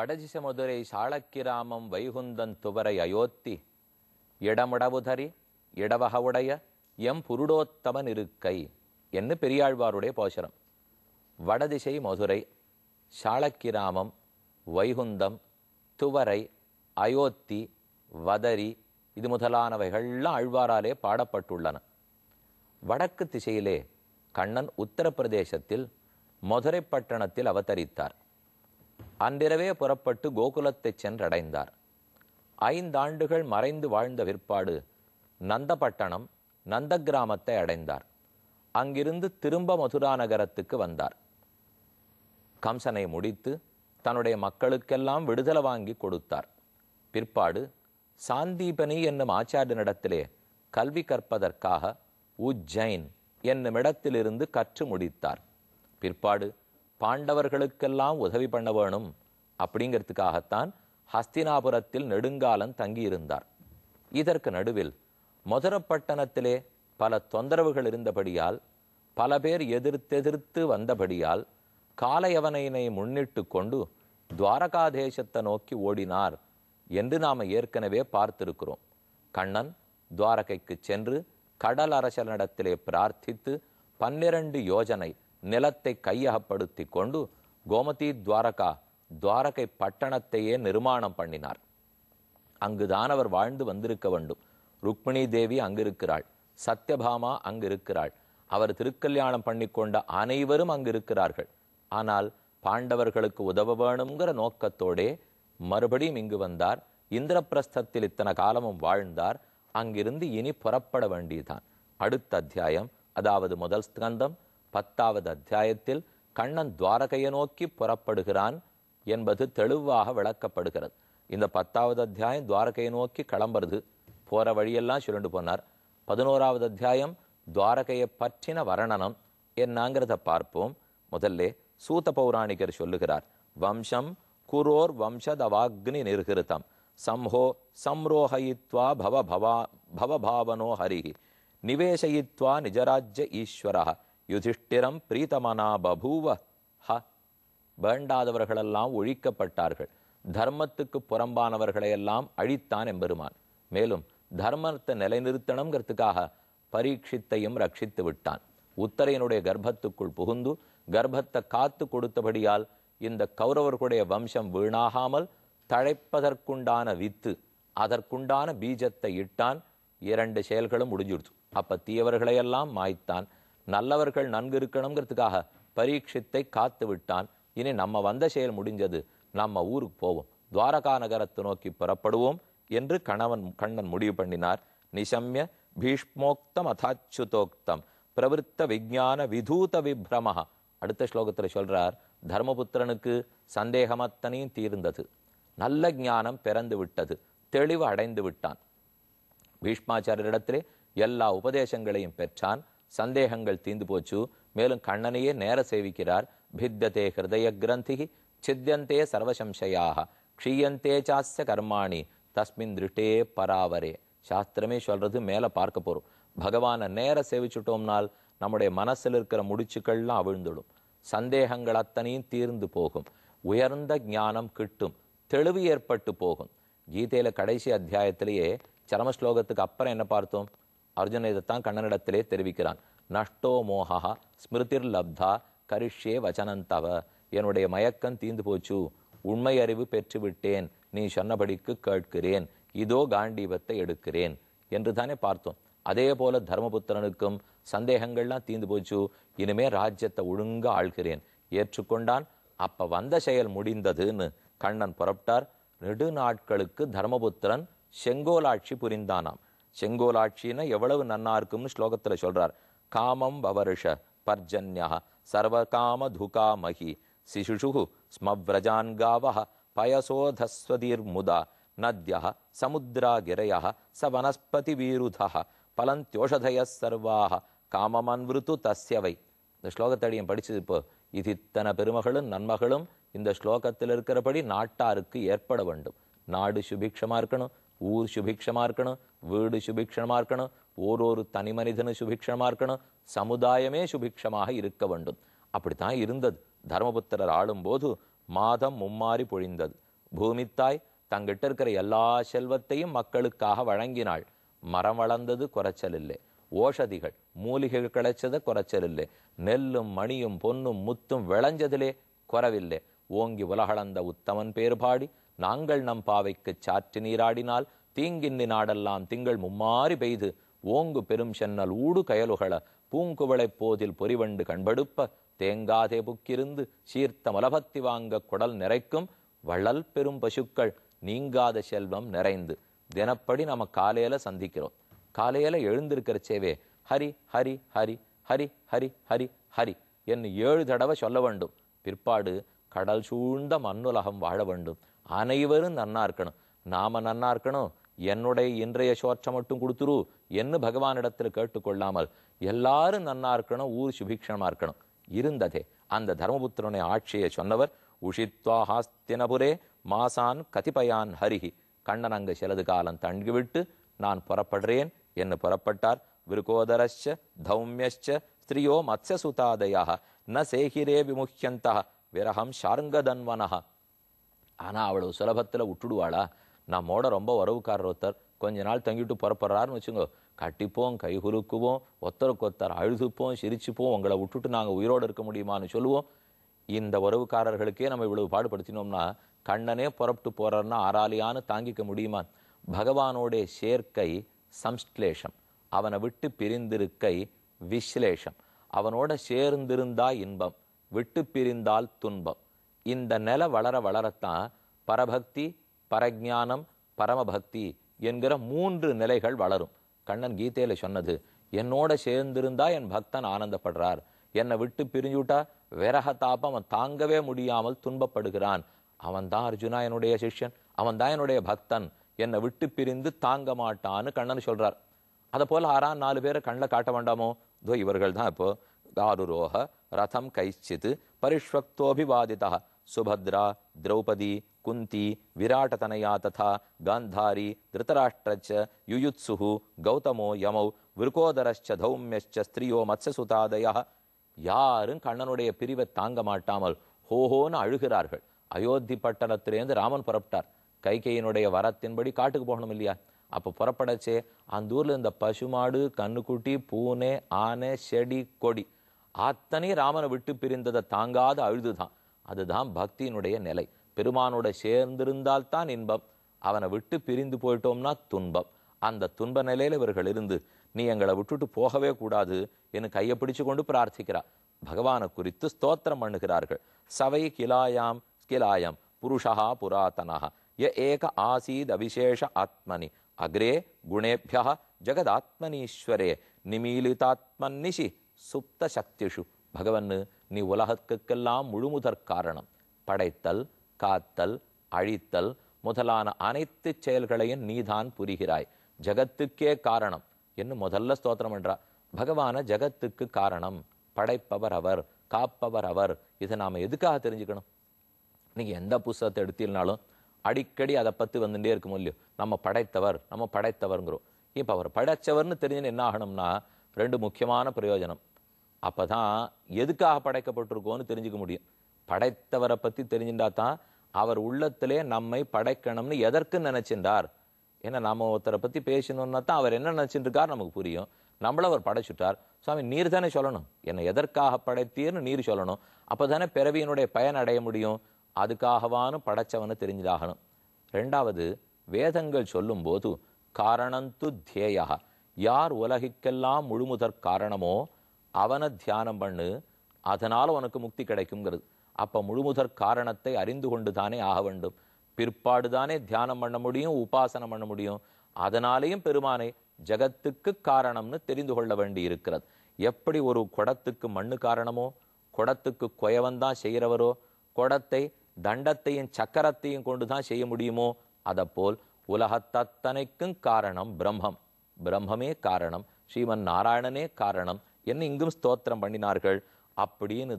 வடஜிச மதுரை சாளக்கிராமம் வைகுந்தன் துவரை அயோத்தி இடமுடவுதறி இடவக உடைய எம் புருடோத்தமன் இருக்கை என்று பெரியாழ்வாருடைய போஷரம் வடதிசை மதுரை சாளக்கிராமம் வைகுந்தம் துவரை அயோத்தி வதரி இது முதலானவைகள்லாம் ஆழ்வாராலே பாடப்பட்டுள்ளன வடக்கு திசையிலே கண்ணன் உத்தரப்பிரதேசத்தில் மதுரை பட்டணத்தில் அவதரித்தார் அன்றிரவே புறப்பட்டு கோகுலத்தை சென்றடைந்தார் ஐந்தாண்டுகள் மறைந்து வாழ்ந்த விற்பாடு நந்தபட்டணம் நந்த கிராமத்தை அடைந்தார் அங்கிருந்து திரும்ப மதுரா நகரத்துக்கு வந்தார் கம்சனை முடித்து தன்னுடைய மக்களுக்கெல்லாம் விடுதலை வாங்கி கொடுத்தார் பிற்பாடு சாந்தீபனி என்னும் ஆச்சாரியனிடத்திலே கல்வி கற்பதற்காக உஜ்ஜைன் என்னும் இடத்திலிருந்து கற்று முடித்தார் பிற்பாடு பாண்டவர்களுக்கெல்லாம் உதவி பண்ண வேணும் அப்படிங்கிறதுக்காகத்தான் ஹஸ்தினாபுரத்தில் நெடுங்காலம் தங்கியிருந்தார் இதற்கு நடுவில் மதுரப்பட்டணத்திலே பல தொந்தரவுகள் இருந்தபடியால் பல பேர் எதிர்த்தெதிர்த்து வந்தபடியால் காலையவனையினை முன்னிட்டு கொண்டு துவாரகாதேசத்தை நோக்கி ஓடினார் என்று நாம் ஏற்கனவே பார்த்திருக்கிறோம் கண்ணன் துவாரகைக்கு சென்று கடல் அரசனிடத்திலே பிரார்த்தித்து பன்னிரண்டு யோஜனை நிலத்தை கையகப்படுத்தி கொண்டு கோமதி துவாரகா துவாரகை பட்டணத்தையே நிர்மாணம் பண்ணினார் அங்குதான் அவர் வாழ்ந்து வந்திருக்க வேண்டும் ருக்மிணி தேவி அங்கிருக்கிறாள் சத்யபாமா அங்கிருக்கிறாள் அவர் திருக்கல்யாணம் பண்ணிக்கொண்ட அனைவரும் அங்கிருக்கிறார்கள் ஆனால் பாண்டவர்களுக்கு உதவ வேணுங்கிற நோக்கத்தோடே மறுபடியும் இங்கு வந்தார் இந்திரபிரஸ்தத்தில் இத்தனை காலமும் வாழ்ந்தார் அங்கிருந்து இனி புறப்பட வேண்டியதுதான் அடுத்த அத்தியாயம் அதாவது முதல் ஸ்கந்தம் பத்தாவது அத்தியாயத்தில் கண்ணன் துவாரகையை நோக்கி புறப்படுகிறான் என்பது தெளிவாக விளக்கப்படுகிறது இந்த பத்தாவது அத்தியாயம் துவாரகையை நோக்கி கிளம்புறது போகிற வழியெல்லாம் சுருண்டு போனார் பதினோராவது அத்தியாயம் துவாரகையை பற்றின வர்ணனம் என்னங்கிறத பார்ப்போம் முதல்ல சூத பௌராணிகர் சொல்லுகிறார் வம்சம் குரோர் வம்சதவாக்னி நிர்கிருத்தம் சம்ஹோ சம்ரோஹயித்வா பவ பவா பவபாவனோ ஹரிஹி நிவேசயித்வா நிஜராஜ்ய ஈஸ்வரா யுதிஷ்டிரம் பிரீதமனா பபூவ ஹ வேண்டாதவர்களெல்லாம் ஒழிக்கப்பட்டார்கள் தர்மத்துக்கு புறம்பானவர்களையெல்லாம் அழித்தான் எம்பெருமான் மேலும் தர்மத்தை நிலைநிறுத்தணுங்கிறதுக்காக பரீட்சித்தையும் ரட்சித்து விட்டான் உத்தரையனுடைய கர்ப்பத்துக்குள் புகுந்து கர்ப்பத்தை காத்து கொடுத்தபடியால் இந்த கௌரவர்களுடைய வம்சம் வீணாகாமல் தழைப்பதற்குண்டான வித்து அதற்குண்டான பீஜத்தை இட்டான் இரண்டு செயல்களும் முடிஞ்சிடுச்சு அப்போ தீயவர்களையெல்லாம் மாய்த்தான் நல்லவர்கள் நன்கு இருக்கணுங்கிறதுக்காக பரீட்சித்தை காத்து விட்டான் இனி நம்ம வந்த செயல் முடிஞ்சது நம்ம ஊருக்கு போவோம் துவாரகா நகரத்தை நோக்கி புறப்படுவோம் என்று கணவன் கண்ணன் முடிவு பண்ணினார் நிசம்ய பீஷ்மோக்தம் அதாச்சுதோக்தம் பிரவிற்த்த விஜான விதூத விப்ரமஹா அடுத்த ஸ்லோகத்தில் சொல்றார் தர்மபுத்திரனுக்கு சந்தேகமத்தனையும் தீர்ந்தது நல்ல ஞானம் பிறந்து விட்டது தெளிவு அடைந்து விட்டான் பீஷ்மாச்சாரியரிடத்திலே எல்லா உபதேசங்களையும் பெற்றான் சந்தேகங்கள் தீந்து போச்சு மேலும் கண்ணனையே நேர சேவிக்கிறார் பித்யதே ஹிருதய கிரந்தி சித்தியந்தே சர்வசம்சையாக க்ஷீயந்தே சாஸ்ய கர்மாணி தஸ்மின் திருஷ்டே பராவரே சாஸ்திரமே சொல்றது மேலே பார்க்க போகிறோம் பகவானை நேர சேவிச்சுட்டோம்னால் நம்முடைய மனசில் இருக்கிற முடிச்சுக்கள்லாம் அவிழ்ந்துடும் சந்தேகங்கள் அத்தனையும் தீர்ந்து போகும் உயர்ந்த ஞானம் கிட்டும் தெளிவு ஏற்பட்டு போகும் கீதையில் கடைசி அத்தியாயத்திலேயே சரமஸ்லோகத்துக்கு அப்புறம் என்ன பார்த்தோம் அர்ஜுனன் இதைத்தான் கண்ணனிடத்திலே தெரிவிக்கிறான் நஷ்டோ மோகா ஸ்மிருதிர் லப்தா கரிஷ்யே வச்சனந்தவ என்னுடைய மயக்கம் தீந்து போச்சு உண்மை அறிவு பெற்றுவிட்டேன் நீ சொன்னபடிக்கு கேட்கிறேன் இதோ காண்டீபத்தை எடுக்கிறேன் என்று தானே பார்த்தோம் அதே போல தர்மபுத்திரனுக்கும் சந்தேகங்கள்லாம் தீந்து போச்சு இனிமே ராஜ்யத்தை ஒழுங்க ஆள்கிறேன் ஏற்றுக்கொண்டான் அப்ப வந்த செயல் முடிந்ததுன்னு கண்ணன் புறப்பட்டார் நெடு நாட்களுக்கு தர்மபுத்திரன் செங்கோலாட்சி புரிந்தானாம் செங்கோல் ஆட்சின்னா எவ்வளவு நன்னா இருக்கும்னு ஸ்லோகத்தில் சொல்றார் காமம் பவருஷ பர்ஜன்யா சர்வ காம துகா மகி சிசுஷு ஸ்மவ்ரஜான் காவ முதா நத்யா சமுத்ராகிரயா ச வனஸ்பதி வீருதா பலந்தியோஷதய சர்வாக காமமன்விருத்து தஸ்யவை இந்த ஸ்லோகத்தடியும் படிச்சது இப்போ இதித்தன பெருமகளும் நன்மகளும் இந்த ஸ்லோகத்தில் இருக்கிறபடி நாட்டாருக்கு ஏற்பட வேண்டும் நாடு சுபிக்ஷமாக இருக்கணும் ஊர் சுபிக்ஷமாக இருக்கணும் வீடு சுபிக்ஷமாக இருக்கணும் ஒரு ஒரு தனி மனிதனு சுபிக்ஷமாக இருக்கணும் சமுதாயமே சுபிக்ஷமாக இருக்க வேண்டும் அப்படித்தான் இருந்தது தர்மபுத்திரர் ஆளும்போது மாதம் மும்மாறி பொழிந்தது பூமித்தாய் தங்கிட்ட இருக்கிற எல்லா செல்வத்தையும் மக்களுக்காக வழங்கினாள் மரம் வளர்ந்தது குறைச்சல் இல்லை ஓஷதிகள் மூலிகைகள் கிடைச்சது குறைச்சல் இல்லை நெல்லும் மணியும் பொன்னும் முத்தும் விளைஞ்சதிலே குறவில்லை ஓங்கி உலகளந்த உத்தமன் பேர் பாடி நாங்கள் நம் பாவைக்குச் சாற்று நீராடினால் தீங்கின்னி நாடெல்லாம் திங்கள் மும்மாறி பெய்து ஓங்கு பெரும் சென்னல் ஊடு கயலுகள பூங்குவளைப் போதில் பொறிவண்டு கண்படுப்ப தேங்காதே புக்கிருந்து சீர்த்த மலபத்தி வாங்க குடல் நிறைக்கும் வள்ளல் பெரும் பசுக்கள் நீங்காத செல்வம் நிறைந்து தினப்படி நம்ம காலையில சந்திக்கிறோம் காலையில எழுந்திருக்கிறச்சேவே ஹரி ஹரி ஹரி ஹரி ஹரி ஹரி ஹரி என்று ஏழு தடவை சொல்ல வேண்டும் பிற்பாடு கடல் சூழ்ந்த மண்ணுலகம் வாழ வேண்டும் அனைவரும் நன்னா இருக்கணும் நாம நன்னா இருக்கணும் என்னுடைய இன்றைய சோற்றம் மட்டும் கொடுத்துரு என்ன பகவானிடத்தில் கேட்டுக்கொள்ளாமல் எல்லாரும் நன்னா இருக்கணும் ஊர் சுபிக்ஷமா இருக்கணும் இருந்ததே அந்த தர்மபுத்திரனுடைய ஆட்சியை சொன்னவர் உஷித்வா ஹாஸ்தினபுரே மாசான் கதிபயான் ஹரிஹி கண்ணன் அங்கு சிலது காலம் தங்கிவிட்டு நான் புறப்படுறேன் என்று புறப்பட்டார் விருகோதரஸ்ச தௌமியஸ்ச ஸ்திரியோ மத்யசுதாதயா ந சேகிரே விமுக்கியந்தா விரகம் ஷார்ங்கதன்வனஹா ஆனால் அவ்வளவு சுலபத்தில் விட்டுடுவாளா நம்மோட ரொம்ப உறவுக்காரர் ஒருத்தர் கொஞ்ச நாள் தங்கிட்டு புறப்படுறாருன்னு வச்சுக்கோ கட்டிப்போம் கை குலுக்குவோம் ஒத்தருக்கு ஒத்தர் அழுதுப்போம் சிரிச்சுப்போம் உங்களை விட்டுட்டு நாங்கள் உயிரோடு இருக்க முடியுமான்னு சொல்லுவோம் இந்த உறவுக்காரர்களுக்கே நம்ம இவ்வளவு பாடுபடுத்தினோம்னா கண்ணனே புறப்பட்டு போறாருன்னா ஆராலியான்னு தாங்கிக்க முடியுமா பகவானோடைய சேர்க்கை சம்ஸ்லேஷம் அவனை விட்டு பிரிந்திருக்கை விஸ்லேஷம் அவனோட சேர்ந்திருந்தா இன்பம் விட்டு பிரிந்தால் துன்பம் இந்த நில வளர வளரத்தான் பரபக்தி பரஜானம் பரமபக்தி என்கிற மூன்று நிலைகள் வளரும் கண்ணன் கீதையில சொன்னது என்னோட சேர்ந்திருந்தா என் பக்தன் ஆனந்தப்படுறார் என்னை விட்டு பிரிஞ்சுட்டா விரக தாப்பம் அவன் தாங்கவே முடியாமல் துன்பப்படுகிறான் அவன் தான் அர்ஜுனா என்னுடைய சிஷ்யன் அவன் தான் என்னுடைய பக்தன் என்னை விட்டு பிரிந்து தாங்க மாட்டான்னு கண்ணன் சொல்றார் அதை போல ஆறாம் நாலு பேரை கண்ணில் காட்ட வேண்டாமோ இதோ இவர்கள் தான் இப்போ காருரோக ரதம் கைச்சித்து பரிஷ்வக்தோபிவாதிதா சுபத்ரா திரௌபதி குந்தி விராட்டதனையா ததா காந்தாரி திருதராஷ்டிரச்ச யுயுத்சுகு கௌதமோ யமௌ விருகோதரச்ச தௌமியச்ச ஸ்திரியோ மத்சசுதாதயா யாரும் கண்ணனுடைய பிரிவை தாங்க மாட்டாமல் ஹோஹோன்னு அழுகிறார்கள் அயோத்தி பட்டணத்திலேருந்து ராமன் புறப்பட்டார் கைகையினுடைய வரத்தின்படி காட்டுக்கு போகணும் இல்லையா அப்போ புறப்படச்சே அந்த ஊரில் இந்த பசுமாடு கண்ணுக்குட்டி பூனை ஆனை செடி கொடி அத்தனையும் ராமனை விட்டு பிரிந்ததை தாங்காத அழுதுதான் அதுதான் பக்தியினுடைய நிலை பெருமானோட சேர்ந்திருந்தால்தான் இன்பம் அவனை விட்டு பிரிந்து போயிட்டோம்னா துன்பம் அந்த துன்ப நிலையில் இவர்கள் இருந்து நீ எங்களை விட்டுட்டு போகவே கூடாது என்று கையை பிடிச்சு கொண்டு பிரார்த்திக்கிறா பகவானை குறித்து ஸ்தோத்திரம் பண்ணுகிறார்கள் சவை கிலாயாம் கிலாயம் புருஷா புராதனஹா ய ஏக ஆசீத் அவிசேஷ ஆத்மனி அக்ரே குணேபிய ஜெகதாத்மனீஸ்வரே நிமீலிதாத்மன்னிஷி சுப்த சக்திஷு பகவன்னு நீ உலகத்துக்கெல்லாம் முழுமுதற் காரணம் படைத்தல் காத்தல் அழித்தல் முதலான அனைத்து செயல்களையும் நீதான் புரிகிறாய் ஜகத்துக்கே காரணம் என்று முதல்ல ஸ்தோத்திரம் என்றார் பகவான ஜகத்துக்கு காரணம் படைப்பவர் அவர் காப்பவர் அவர் இதை நாம் எதுக்காக தெரிஞ்சுக்கணும் நீங்கள் எந்த புஸ்தகத்தை எடுத்திருந்தாலும் அடிக்கடி அதை பற்றி வந்துட்டே இருக்கும் இல்லையோ நம்ம படைத்தவர் நம்ம படைத்தவர்ங்கிறோம் இப்போ அவர் படைத்தவர்னு தெரிஞ்சுன்னு என்ன ஆகணும்னா ரெண்டு முக்கியமான பிரயோஜனம் அப்போ தான் எதுக்காக படைக்கப்பட்டிருக்கோன்னு தெரிஞ்சுக்க முடியும் படைத்தவரை பற்றி தெரிஞ்சுட்டா தான் அவர் உள்ளத்திலே நம்மை படைக்கணும்னு எதற்கு நினச்சிருந்தார் ஏன்னா நம்ம ஒருத்தரை பற்றி பேசணும்னா தான் அவர் என்ன நினச்சிட்டுருக்கார் நமக்கு புரியும் நம்மள அவர் படைச்சுட்டார் சுவாமி நீர் தானே சொல்லணும் என்னை எதற்காக படைத்தீர்னு நீர் சொல்லணும் அப்போ தானே பிறவியினுடைய பயன் அடைய முடியும் அதுக்காகவானு படைச்சவனு தெரிஞ்சுதாகணும் ரெண்டாவது வேதங்கள் சொல்லும்போது காரணந்து தியேயா யார் உலகிக்கெல்லாம் முழுமுதற் காரணமோ அவனை தியானம் பண்ணு அதனால் உனக்கு முக்தி கிடைக்குங்கிறது அப்போ முழுமுதற் காரணத்தை அறிந்து கொண்டு தானே ஆக வேண்டும் பிற்பாடு தானே தியானம் பண்ண முடியும் உபாசனம் பண்ண முடியும் அதனாலேயும் பெருமானை ஜகத்துக்கு காரணம்னு தெரிந்து கொள்ள வேண்டி இருக்கிறது எப்படி ஒரு குடத்துக்கு மண்ணு காரணமோ குடத்துக்கு குயவன்தான் செய்கிறவரோ குடத்தை தண்டத்தையும் சக்கரத்தையும் கொண்டு தான் செய்ய முடியுமோ அதைப்போல் உலகத்தத்தனைக்கும் காரணம் பிரம்மம் பிரம்மமே காரணம் ஸ்ரீமன் நாராயணனே காரணம் என்னை இங்கும் ஸ்தோத்திரம் பண்ணினார்கள் அப்படின்னு